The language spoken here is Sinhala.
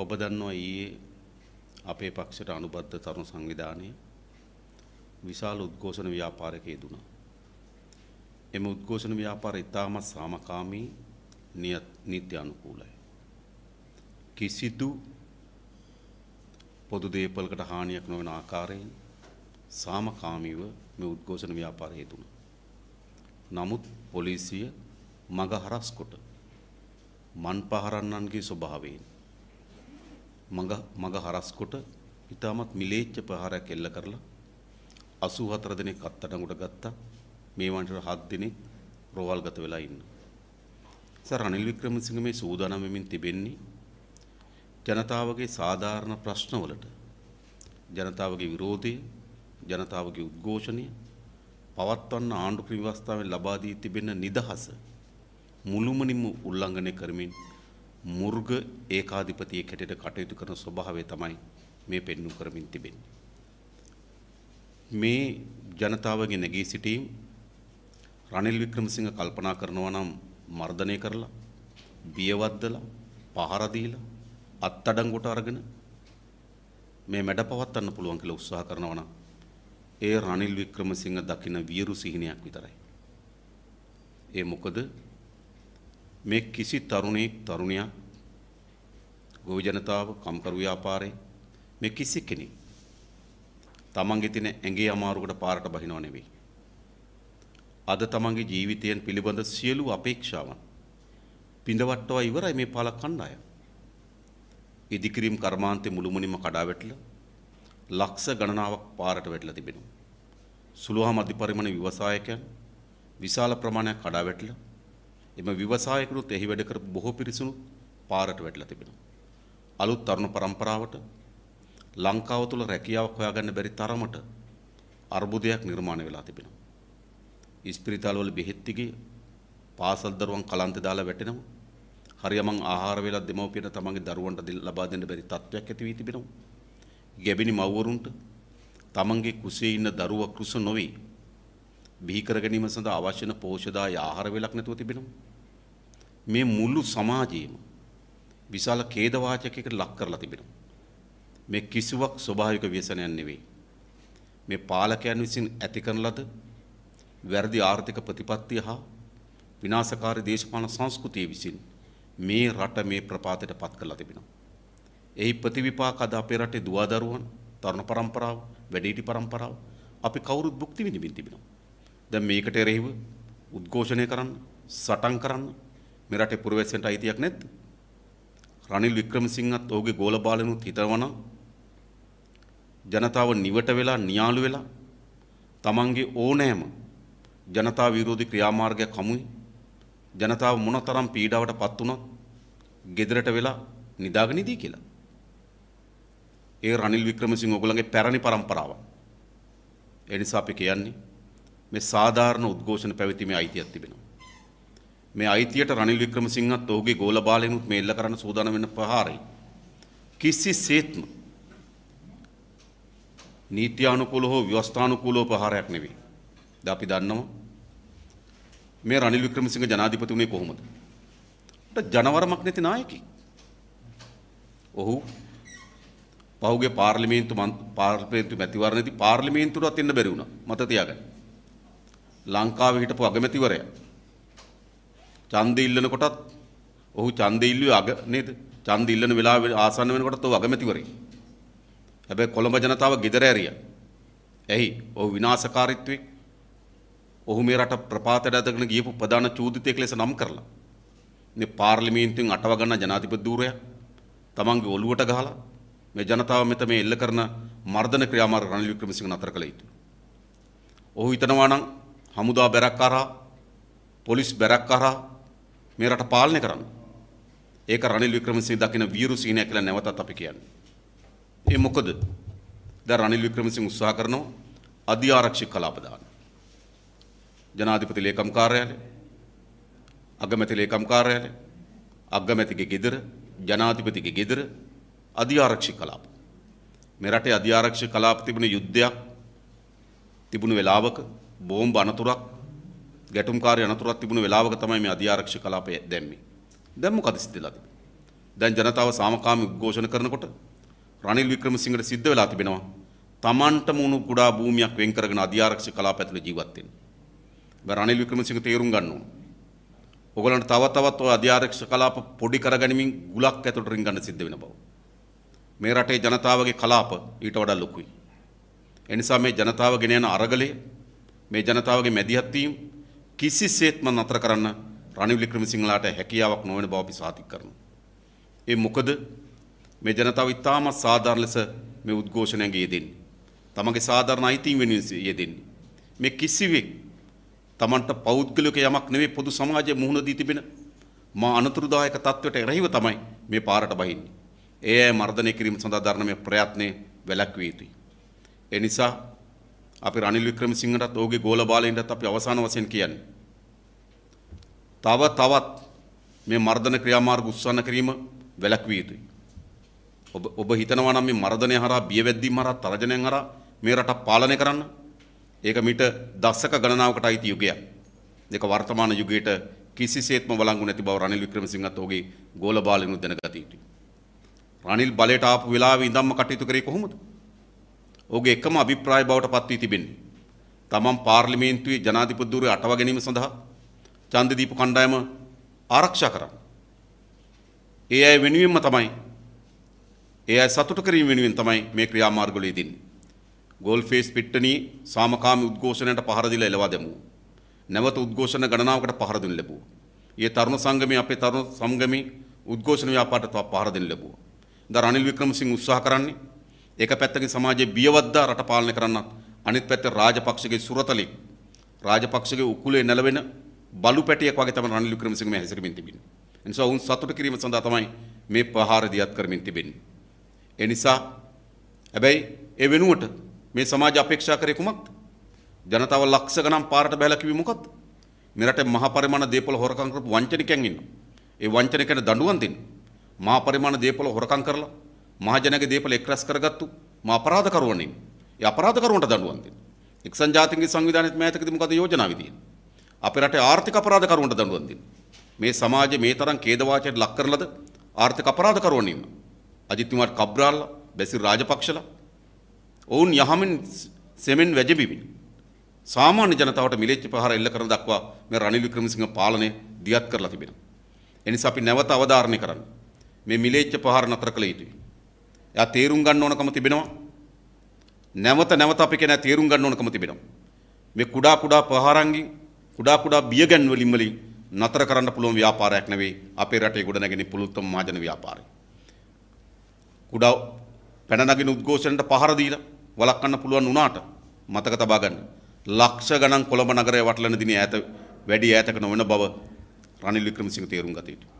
ඔබ දන්නවා ඊයේ අපේ පක්ෂයට අනුබද්ධ තරුණ සංවිධානයේ විශාල උද්ඝෝෂණ ව්‍යාපාරයක යෙදුණා. එම උද්ඝෝෂණ ව්‍යාපාරය ඉතාමත් සාමකාමී නීත්‍ය අනුකූලයි. කිසිදු පොදු දේපලකට හානියක් නොවන ආකාරයෙන් සාමකාමීව මේ උද්ඝෝෂණ ව්‍යාපාරය යෙදුණා. නමුත් පොලිසිය මග හරස් කොට මන් පහරන්නන්ගේ ස්වභාවයෙන් මඟ මඟ හරස්කොට ඉතාමත් මිලේච්ඡ ප්‍රහාරයක් එල්ල කරලා 84 දෙනෙක් අත්අඩංගුවට ගත්තා. මේ වන්ට 7 දෙනෙක් රෝවල්ගත වෙලා ඉන්න. සර් රනිල් වික්‍රමසිංහ මේ සූදානම් වෙමින් තිබෙන්නේ ජනතාවගේ සාධාරණ ප්‍රශ්නවලට ජනතාවගේ විරෝධය ජනතාවගේ උද්ඝෝෂණය පවත්වන්න ආණ්ඩු ක්‍රම ව්‍යවස්ථාවෙන් ලබා දී තිබෙන නිදහස මුළුමනින්ම උල්ලංඝනය කරමින් මුර්ග ඒකාධිපතිය කැටට කටයුතු කරන ස්වභාවය තමයි මේ පෙන්නු කරමින් තිබෙන්නේ. මේ ජනතාවගේ නැගී සිටීම් රනිල් වික්‍රමසිංහ කල්පනා කරනවා නම් මර්ධනය කරලා බියවද්දලා පහර දීලා අත්අඩංගුවට අරගෙන මේ මැඩ පවත්වන්න පුළුවන් කියලා උත්සාහ කරනවා නම් ඒ රනිල් වික්‍රමසිංහ දකින වීරු සිහිනයක් විතරයි. ඒ මොකද මේ කිසි තරුණයෙක් තරුණියක් ගොවි ජනතාව කම්කරු ව්‍යාපාරේ මේ කිසි කෙනෙක් තමන්ගේ තියෙන ඇඟේ අමාරුකට පාරට බහිනව නෙවෙයි. අද තමන්ගේ ජීවිතයෙන් පිළිබඳ සියලු අපේක්ෂාවන් පිඳවට්ටවා ඉවරයි මේ පාලක් කණ්ඩාය. ඉදිකිරීම් කර්මාන්තේ මුළුමනින්ම කඩා වැටලා ලක්ෂ ගණනාවක් පාරට වැටලා තිබෙනවා. සුළුහා මධ්‍ය පරිමාණ ව්‍යවසායකයන් විශාල ප්‍රමාණයක් කඩා වැටලා එම ව්‍යවසායකනුත් එහි වැඩ කරපු බොහෝ පිරිසුනුත් පාරට වැටිලා තිබෙනවා. අලුත් තරුණ පරම්පරාවට ලංකාව තුළ රැකියාවක් හොයාගන්න බැරි තරමට අර්බුදයක් නිර්මාණය වෙලා තිබෙනවා. ඉස්පිරිතාලවල බෙහෙත් දිගේ පාසල් දරුවන් කලන්තේ දාලා වැටෙනවා. හරියමං ආහාර වේලක් දෙමව්පියන්ට තමන්ගේ දරුවන්ට ලබා දෙන්න බැරි තත්ත්වයක් ඇති වී තිබෙනවා. ගැබිනි මව්වරුන්ට තමන්ගේ කුසේ ඉන්න දරුවා කුස නොවේ බිහි කර ගැනීම සඳහා අවශ්‍ය වන පෝෂදාය ආහාර වේලක් නැතුව තිබෙනවා. මේ මුළු සමාජයේම විශාල ඛේදවාචකයකට ලක් කරලා තිබෙනවා. මේ කිසිවක් ස්වභාවික ව්‍යසනයක් නෙවෙයි. මේ පාලකයන් විසින් ඇති කරන ලද වැරදි ආර්ථික ප්‍රතිපත්තිය හා විනාශකාරී දේශපාලන සංස්කෘතිය විසින් මේ රට මේ ප්‍රපාතයට පත් කරලා තිබෙනවා. එහි ප්‍රතිවිපාක අද අපේ රටේ දුවා දරුවන්, තරුණ පරම්පරාව, වැඩිහිටි පරම්පරාව අපි කවුරුත් භුක්ති විඳින්න තිබෙනවා. දැන් මේකට එරෙහිව උද්ඝෝෂණය කරන්න, සටන් කරන්න මේ රටේ පුරවැසියන්ට අයිතියක් නැද්ද? රනිල් වික්‍රමසිංහත් ඔහුගේ ගෝල බාලනුත් හිතවනම් ජනතාව නිවට වෙලා නියාලු වෙලා තමන්ගේ ඕනෑම ජනතා විරෝධී ක්‍රියාමාර්ගයක් හමුයි ජනතාව මොනතරම් පීඩාවට පත් වුණත් ගෙදරට වෙලා නිදාගෙන ඉදී කියලා. ඒ රනිල් වික්‍රමසිංහ ඔයගොල්ලන්ගේ පැරණි પરම්පරාව. ඒ නිසා අපි කියන්නේ මේ සාධාරණ උද්ඝෝෂණ පැවැත්ීමේ අයිතියක් තිබෙනවා. මේ අයිතියට රනිල් වික්‍රමසිංහත් ඔහුගේ ගෝල බාලයනුත් මේ එල්ල කරන්න සූදානම් වෙන ප්‍රහාරය කිසිසේත්ම නීත්‍යානුකූලව හෝ ව්‍යවස්ථානුකූලව ප්‍රහාරයක් නෙවෙයි. ද අපි දන්නවා මේ රනිල් වික්‍රමසිංහ ජනාධිපති වුණේ කොහොමද? ජනවරමක් නැති නායකයෙක්. ඔහු පහුගේ පාර්ලිමේන්තු පාර්ලිමේන්තු මැතිවරණදී පාර්ලිමේන්තුවට එන්න බැරි වුණා. මත තියාගන්න. ලංකාවේ හිටපු අගමැතිවරයා. ඡන්ද ඉල්ලන කොටත් ඔහු ඡන්ද ඉල්ලුවේ අග නේද? ඡන්ද ඉල්ලන වෙලාව ආසන්න වෙනකොටත් ඔහු අගමැතිවරේ. හැබැයි කොළඹ ජනතාව gedara ඇරියා. එහි ඔහු විනාශකාරීත්වයේ ඔහු මේ රට ප්‍රපාතයට ඇදගෙන ගියපු ප්‍රධාන චූදිතයෙක් ලෙස නම් කරලා. මේ පාර්ලිමේන්තුවෙන් අටව ගන්න ජනාධිපති ධූරයා තමන්ගේ ඔළුවට ගහලා මේ ජනතාව මෙත මේ එල්ල කරන මර්ධන ක්‍රියාමාර්ග රනිල් වික්‍රමසිංහ නතර කළ යුතුයි. ඔහු හිතනවා නම් හමුදා බැරක් කරා පොලිස් බැරක් කරා මේ රට පාලනය කරන්න. ඒක රනිල් වික්‍රමසිංහ දකින වීරුසීනය කියලා නැවතත් අපි කියන්නේ. ඒ මොකද? දැන් රනිල් වික්‍රමසිංහ උත්සාහ කරනවා අධි ආරක්ෂක කලාප දාන්න. ජනාධිපති ලේකම් කාර්යාලය, අගමැති ලේකම් කාර්යාලය, අගමැතිගේ ගෙදර, ජනාධිපතිගේ ගෙදර අධි ආරක්ෂක කලාප. මේ රටේ අධි ආරක්ෂක කලාප තිබුණ යුද්ධයක් තිබුණු වෙලාවක බෝම්බ අනතුරක් ගැටුම්කාරය අනතුරක් තිබුණු වෙලාවක තමයි මේ අධිආරක්ෂක කලාපය දැම්මේ. දැන් මොකද සිද්ධලා තිබෙන්නේ? දැන් ජනතාව සාමකාමී උද්ඝෝෂණ කරනකොට රනිල් වික්‍රමසිංහට සිද්ධ වෙලා තිබෙනවා. Tamanට මුණු කුඩා භූමියක් වෙන් කරගෙන අධිආරක්ෂක කලාප ඇතුළේ ජීවත් වෙන්න. රනිල් වික්‍රමසිංහ තේරුම් ගන්න ඕන. ඔයගලන්ට තව තවත් ඔය අධිආරක්ෂක කලාප පොඩි කරගනිමින් ගුලක් ඇතුළට රිංගන්න සිද්ධ වෙන බව. මේ රටේ ජනතාවගේ කලාප ඊට වඩා ලොකුයි. එනිසා මේ ජනතාව ගෙන යන අරගලයේ මේ ජනතාවගේ මැදිහත් වීම කිසිසේත්ම නතර කරන්න රනිල් වික්‍රමසිංහලාට හැකියාවක් නොවන බව අපි සාතික කරනවා. ඒ මොකද මේ ජනතාව ඉතාමත් සාධාරණ ලෙස මේ උද්ඝෝෂණයන්ගේ යෙදෙන්නේ. තමගේ සාධාරණ අයිතීන් වෙනුවෙන් යෙදෙන්නේ. මේ කිසිවෙක් තමන්ට පෞද්ගලික යමක් නෙවෙයි පොදු සමාජයේ මුහුණ දී තිබෙන මා අනතුරුදායක තත්වයට එරෙහිව තමයි මේ පාරට බහින්නේ. ඒ අය මර්ධනය කිරීම සඳහා දරන මේ ප්‍රයත්නය වැළැක්විය යුතුයි. ඒ නිසා අපි රනිල් වික්‍රමසිංහටත් ඔහුගේ ගෝල බාලයෙන්ටත් අපි අවසාන වශයෙන් කියන්නේ. තව තවත් මේ මර්ධන ක්‍රියාමාර්ග උත්සන්න කිරීම වැළැක්විය යුතුයි. ඔබ ඔබ හිතනවා නම් මේ මර්ධනය හරහා බියවැද්දීම් හරහා තරජනයෙන් හරහා මේ රට පාලනය කරන්න ඒක මිට දශක ගණනාවකට අයිති යුගයක්. ඒක වර්තමාන යුගයට කිසිසේත්ම වළංගු නැති බව රනිල් වික්‍රමසිංහත් ඔහුගේ ගෝල බාලයෙන්ු දැනගත යුතුයි. රනිල් බලයට ආපු වෙලාවේ ඉඳන්ම කටයුතු කරේ කොහොමද? ඔහුගේ එකම අභිප්‍රාය බවට පත් වී තිබෙන්නේ. තමන් පාර්ලිමේන්තුවේ ජනාධිපති ධුරය අටව ගැනීම සඳහා චන්දදීප කණ්ඩායම ආරක්ෂා කරා. ඒ අය වෙනුවෙන්ම තමයි ඒ අය සතුට කිරීම වෙනුවෙන් තමයි මේ ක්‍රියාමාර්ගවල යෙදෙන්නේ. ගෝල්ෆේස් පිට්ටනිය සාමකාමී උද්ඝෝෂණයට පහර දීලා එළවා දැමුවා. නැවත උද්ඝෝෂණ ගණනාවකට පහර දුන් ලැබුවා. ඒ තරුණ සංගමයේ අපේ තරුණ සංගමයේ උද්ඝෝෂණ ව්‍යාපාරයට පහර දෙන්න ලැබුවා. ද රනිල් වික්‍රමසිංහ උත්සාහ කරන්නේ ඒක පැත්තකින් සමාජයේ බියවද්දා රට පාලනය කරන්නත් අනිත් පැත්තේ රාජපක්ෂගේ සුරතලි රාජපක්ෂගේ උකුලේ නැලවෙන බලු පැටියක් වගේ තමයි රනිල් වික්‍රමසිංහ මේ හැසිරෙමින් තිබෙන්නේ. ඒ නිසා ඔවුන් සතුට කිරීම සඳහා තමයි මේ ප්‍රහාර දියත් කරමින් තිබෙන්නේ. ඒ නිසා හැබැයි ඒ වෙනුවට මේ සමාජ අපේක්ෂා කරේ කුමක්ද? ජනතාව ලක්ෂ ගණන් පාරට බැලලා කිව්වේ මොකක්ද? මෙරට මහ පරිමාණ දේපොළ හොරකම් කරපු වංචනිකයන් ඉන්නවා. ඒ වංචනිකයන්ට දඬුවම් දෙන්න. මහ පරිමාණ දේපොළ හොරකම් කරලා මහජනගේ දේපල එක්රැස් කරගත්තු මා අපරාධකරුවනින් ඒ අපරාධකරුවන්ට දඬුවම් දෙන්න. එක්සත් ජාතීන්ගේ සංවිධානයේත් මෑතකදී මොකද යෝජනාව විදිහේ? අපේ රටේ ආර්ථික අපරාධකරුවන්ට දඬුවම් දෙන්න. මේ සමාජයේ මේ තරම් ඛේදවාචයට ලක් කරලද ආර්ථික අපරාධකරුවන් ඉන්නවා. අජිත් කුමාර් කබ්‍රාල්ලා, බැසිල් රාජපක්ෂලා ඔවුන් යහමින් සෙමෙන් වැජඹිමින් සාමාන්‍ය ජනතාවට මිලේච්ඡ ප්‍රහාර එල්ල කරන දක්වා මේ රනිල් වික්‍රමසිංහ පාලනය දියත් කරලා තිබෙනවා. එනිසා අපි නැවත අවධාරණය කරන්න. මේ මිලේච්ඡ ප්‍රහාර නතර කළ යුතුයි. යා තේරුම් ගන්න ඕනකම තිබෙනවා. නැවත නැවත අපි කියන තේරුම් ගන්න ඕනකම තිබෙනවා. මේ කුඩා කුඩා ප්‍රහාරංගින් කුඩා කුඩා බියගැන් වලින් වලින් නතර කරන්න පුළුවන් ව්‍යාපාරයක් නෙවෙයි අපේ රටේ ගොඩනැගෙන පුළුත්තම මහජන ව්‍යාපාරය. කුඩා පැන නගින උද්ඝෝෂණයට පහර දීලා වළක්වන්න පුළුවන් වුණාට මතක තබා ගන්න. ලක්ෂ ගණන් කොළඹ නගරය වටලන දිනේ ඈත වැඩි ඈතක නොවන බව රනිල් වික්‍රමසිංහ තේරුම් ගත යුතුයි.